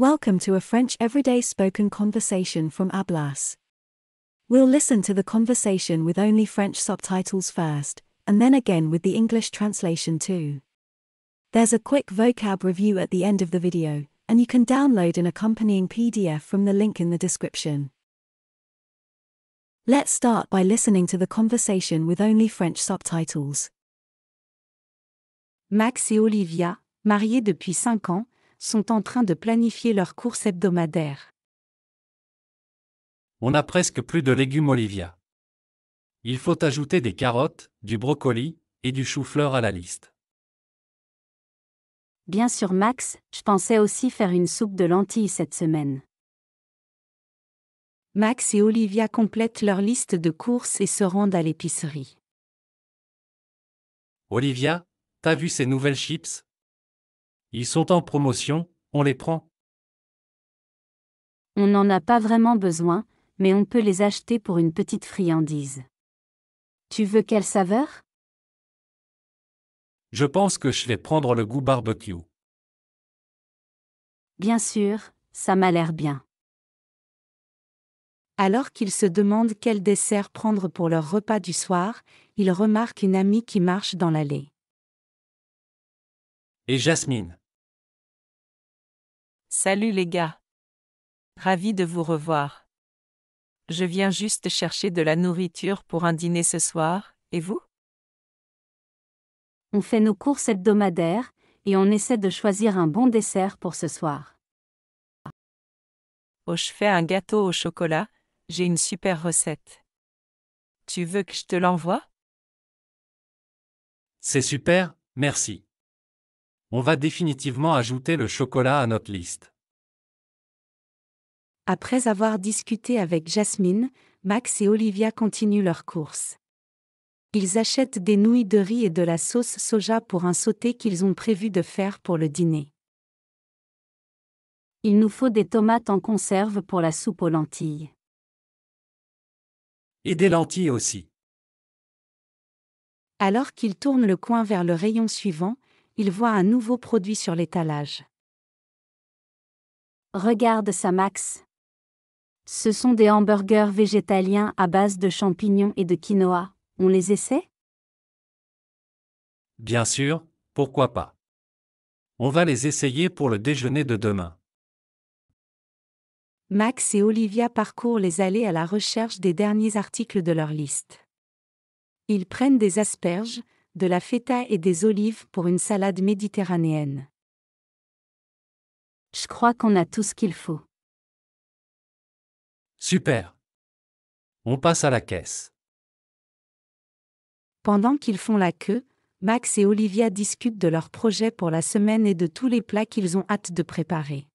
Welcome to a French everyday spoken conversation from Ablas. We'll listen to the conversation with only French subtitles first, and then again with the English translation too. There's a quick vocab review at the end of the video, and you can download an accompanying PDF from the link in the description. Let's start by listening to the conversation with only French subtitles. Max et Olivia, mariés depuis 5 ans, sont en train de planifier leur course hebdomadaire. On a presque plus de légumes Olivia. Il faut ajouter des carottes, du brocoli et du chou-fleur à la liste. Bien sûr Max, je pensais aussi faire une soupe de lentilles cette semaine. Max et Olivia complètent leur liste de courses et se rendent à l'épicerie. Olivia, t'as vu ces nouvelles chips ils sont en promotion, on les prend. On n'en a pas vraiment besoin, mais on peut les acheter pour une petite friandise. Tu veux quelle saveur Je pense que je vais prendre le goût barbecue. Bien sûr, ça m'a l'air bien. Alors qu'ils se demandent quel dessert prendre pour leur repas du soir, ils remarquent une amie qui marche dans l'allée. Et Jasmine Salut les gars. Ravi de vous revoir. Je viens juste chercher de la nourriture pour un dîner ce soir, et vous On fait nos courses hebdomadaires, et on essaie de choisir un bon dessert pour ce soir. Oh, je fais un gâteau au chocolat, j'ai une super recette. Tu veux que je te l'envoie C'est super, merci on va définitivement ajouter le chocolat à notre liste. Après avoir discuté avec Jasmine, Max et Olivia continuent leur course. Ils achètent des nouilles de riz et de la sauce soja pour un sauté qu'ils ont prévu de faire pour le dîner. Il nous faut des tomates en conserve pour la soupe aux lentilles. Et des lentilles aussi. Alors qu'ils tournent le coin vers le rayon suivant, il voit un nouveau produit sur l'étalage. Regarde ça Max. Ce sont des hamburgers végétaliens à base de champignons et de quinoa, on les essaie Bien sûr, pourquoi pas. On va les essayer pour le déjeuner de demain. Max et Olivia parcourent les allées à la recherche des derniers articles de leur liste. Ils prennent des asperges, de la feta et des olives pour une salade méditerranéenne. Je crois qu'on a tout ce qu'il faut. Super. On passe à la caisse. Pendant qu'ils font la queue, Max et Olivia discutent de leurs projet pour la semaine et de tous les plats qu'ils ont hâte de préparer.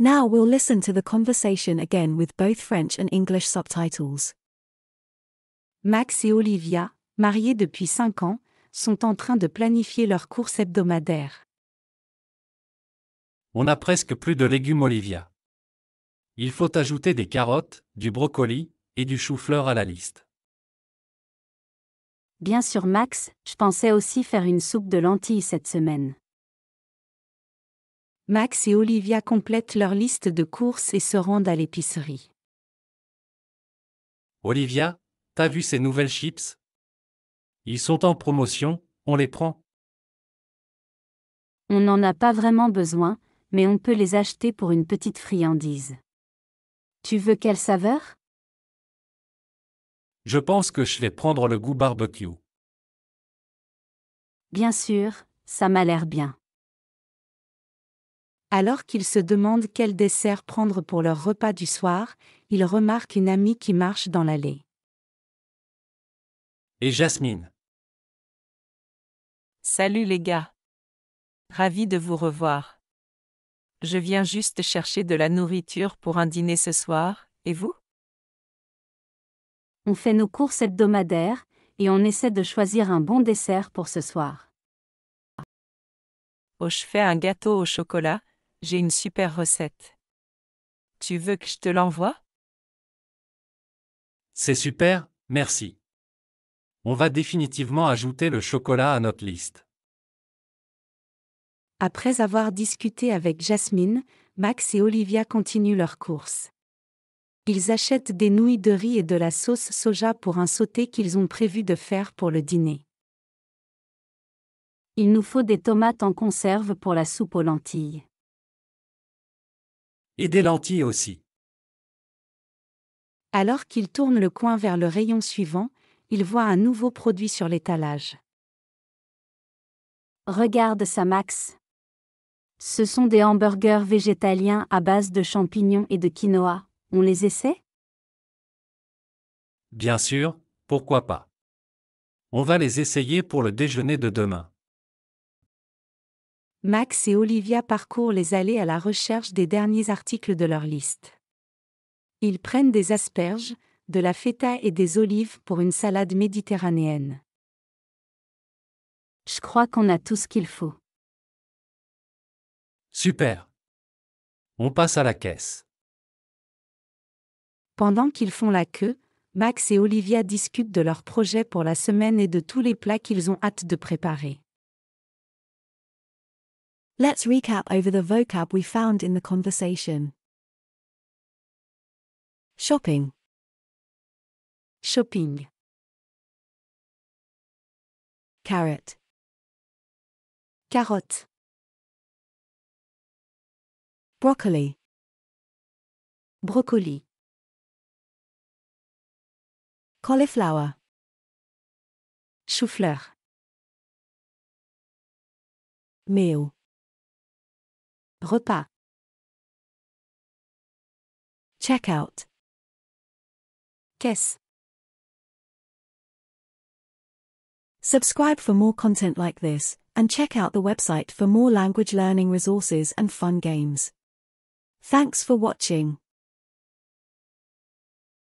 Now we'll listen to the conversation again with both French and English subtitles. Max et Olivia, mariés depuis 5 ans, sont en train de planifier leur course hebdomadaire. On a presque plus de légumes Olivia. Il faut ajouter des carottes, du brocoli et du chou-fleur à la liste. Bien sûr Max, je pensais aussi faire une soupe de lentilles cette semaine. Max et Olivia complètent leur liste de courses et se rendent à l'épicerie. Olivia, T'as vu ces nouvelles chips Ils sont en promotion, on les prend. On n'en a pas vraiment besoin, mais on peut les acheter pour une petite friandise. Tu veux quelle saveur Je pense que je vais prendre le goût barbecue. Bien sûr, ça m'a l'air bien. Alors qu'ils se demandent quel dessert prendre pour leur repas du soir, ils remarquent une amie qui marche dans l'allée et Jasmine. Salut les gars. Ravi de vous revoir. Je viens juste chercher de la nourriture pour un dîner ce soir, et vous On fait nos courses hebdomadaires, et on essaie de choisir un bon dessert pour ce soir. Oh, je fais un gâteau au chocolat, j'ai une super recette. Tu veux que je te l'envoie C'est super, merci on va définitivement ajouter le chocolat à notre liste. Après avoir discuté avec Jasmine, Max et Olivia continuent leur course. Ils achètent des nouilles de riz et de la sauce soja pour un sauté qu'ils ont prévu de faire pour le dîner. Il nous faut des tomates en conserve pour la soupe aux lentilles. Et des lentilles aussi. Alors qu'ils tournent le coin vers le rayon suivant, il voit un nouveau produit sur l'étalage. Regarde ça Max. Ce sont des hamburgers végétaliens à base de champignons et de quinoa, on les essaie Bien sûr, pourquoi pas. On va les essayer pour le déjeuner de demain. Max et Olivia parcourent les allées à la recherche des derniers articles de leur liste. Ils prennent des asperges, de la feta et des olives pour une salade méditerranéenne. Je crois qu'on a tout ce qu'il faut. Super. On passe à la caisse. Pendant qu'ils font la queue, Max et Olivia discutent de leurs projets pour la semaine et de tous les plats qu'ils ont hâte de préparer. Let's recap over the vocab we found in the conversation. Shopping. Shopping. Carrot. Carotte. Broccoli. Brocoli. Cauliflower. Chou-fleur. Méo. Repas. Checkout. Caisse. Subscribe for more content like this, and check out the website for more language learning resources and fun games. Thanks for watching.